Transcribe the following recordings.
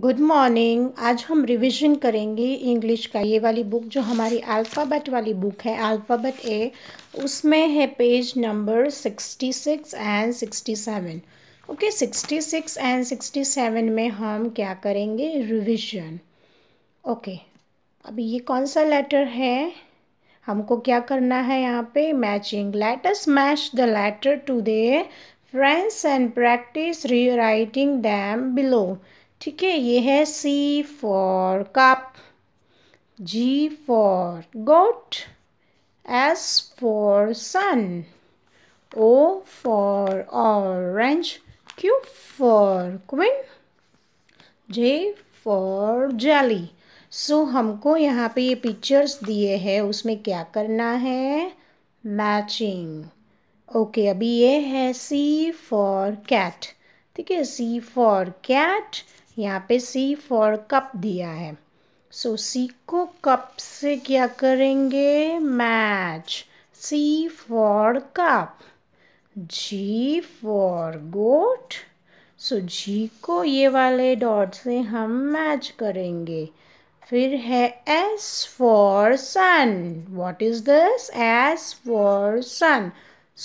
Good morning आज हम revision करेंगे इंग्लिश का ये वाली बुक जो हमारी अल्फ़ाबेट वाली बुक है अल्फ़ाबेट ए उसमें है page number sixty six and sixty seven okay sixty six and sixty seven में हम क्या करेंगे रिवीजन ओके okay, अभी ये कौन सा लेटर है हमको क्या करना है यहाँ पे matching let's match the letter to the friends and practice rewriting them below ठीक है ये है C for cup G for goat S for sun O for orange Q for queen J for jelly so हमको यहाँ पे ये pictures दिए हैं उसमें क्या करना है मैचिंग ओके okay, अभी ये है सी फॉर कैट ठीक है सी फॉर कैट यहाँ पे सी फॉर कप दिया है सो so, सी को कप से क्या करेंगे match C for cup G for goat so G को ये वाले डॉट से हम मैच करेंगे फिर है S for sun what is this S for sun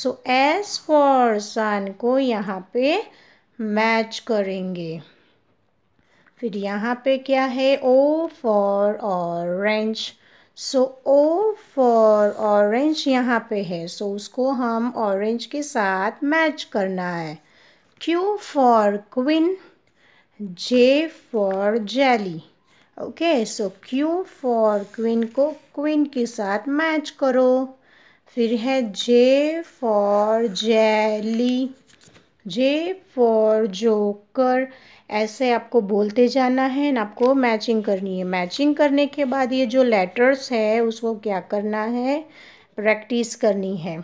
so S for sun को यहाँ पे मैच करेंगे फिर यहाँ पे क्या है O for orange so O for orange यहाँ पे है सो so, उसको हम ऑरेंज के साथ मैच करना है Q for queen J for jelly okay so Q for queen को क्वीन के साथ मैच करो फिर है J for jelly J for joker ऐसे आपको बोलते जाना है ना आपको मैचिंग करनी है मैचिंग करने के बाद ये जो लेटर्स है उसको क्या करना है प्रैक्टिस करनी है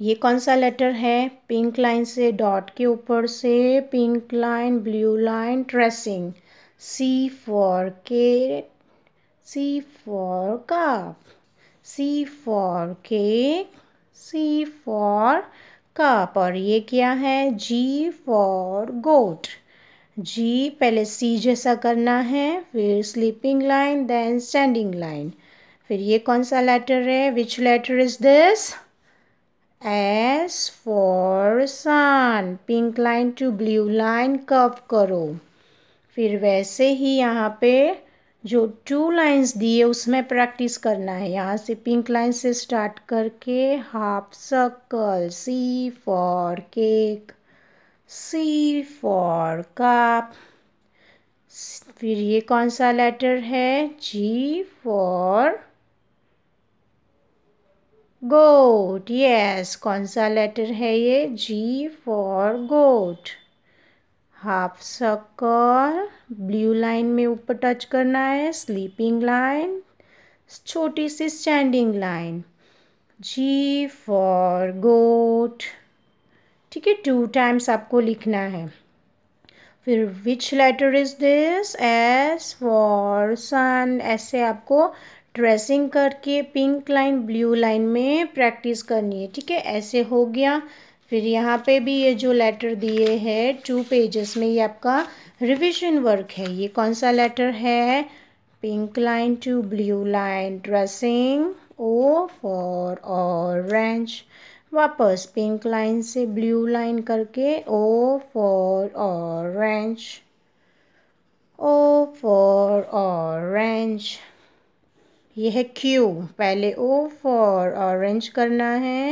ये कौन सा लेटर है पिंक लाइन से डॉट के ऊपर से pink line blue line tracing C for के C for calf C for cake C for cup और ये क्या है जी फॉर गोट जी पहले सी जैसा करना है फिर sleeping line then standing line फिर ये कौन सा लेटर है which letter is this S for sun pink line to blue line cup करो फिर वैसे ही यहाँ पे जो टू लाइंस है उसमें प्रैक्टिस करना है यहाँ से पिंक लाइन से स्टार्ट करके half circle C for cake C for cup फिर ये कौन सा लेटर है जी फॉर गोट यस कौन सा लेटर है ये G for goat half circle blue line में ऊपर टच करना है स्लीपिंग लाइन छोटी सी standing line G for goat ठीक है टू टाइम्स आपको लिखना है फिर which letter is this S for sun ऐसे आपको ट्रेसिंग करके पिंक लाइन ब्लू लाइन में प्रैक्टिस करनी है ठीक है ऐसे हो गया फिर यहाँ पे भी ये जो लेटर दिए हैं टू पेजेस में ये आपका रिविजन वर्क है ये कौन सा लेटर है pink line to blue line dressing O for orange वापस पिंक लाइन से ब्लू लाइन करके O for orange O for orange ये है क्यू पहले ओ फॉर ऑरेंज करना है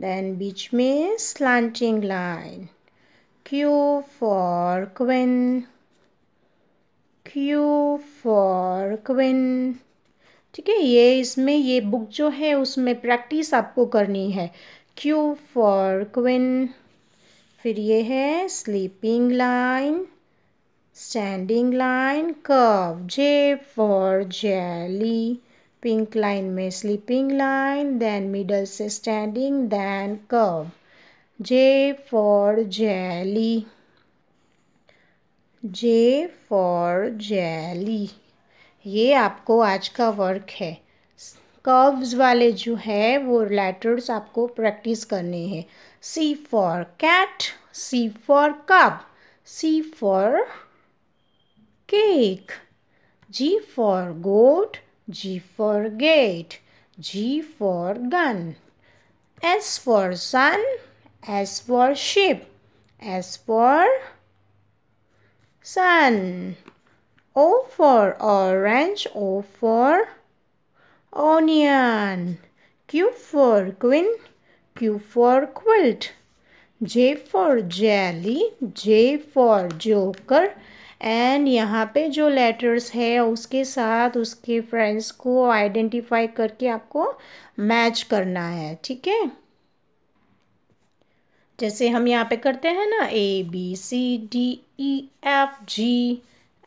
देन बीच में slanting line Q for queen Q for queen ठीक है ये इसमें ये बुक जो है उसमें प्रैक्टिस आपको करनी है क्यू फॉर क्विन फिर ये है sleeping line standing line curve J for jelly pink line में स्लीपिंग लाइन देन मिडल से standing then curve J for jelly J for jelly ये आपको आज का वर्क है कर्व्स वाले जो है वो लेटर्स आपको प्रैक्टिस करने हैं C for cat C for cup C for cake G for goat G for gate, G for gun. S for sun, S for ship, S for sun. O for orange, O for onion. Q for queen, Q for quilt. J for jelly, J for joker, and यहाँ पे जो letters है उसके साथ उसके friends को identify करके आपको मैच करना है ठीक है जैसे हम यहाँ पे करते हैं ना A B C D E F G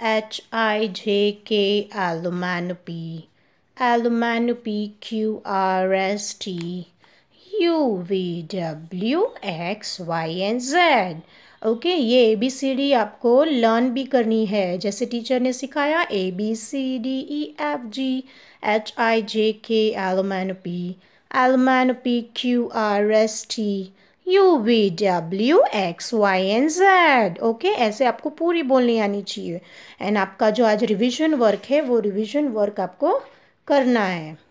H I J K L M N P L M N P Q R S T U V W X Y and Z okay ये ए बी सी डी आपको learn भी करनी है जैसे teacher ने सिखाया A B C D E F G H I J K L M N P L M N P Q R S T U V W X Y and Z okay ऐसे आपको पूरी बोलनी आनी चाहिए and आपका जो आज revision work है वो रिविजन वर्क आपको करना है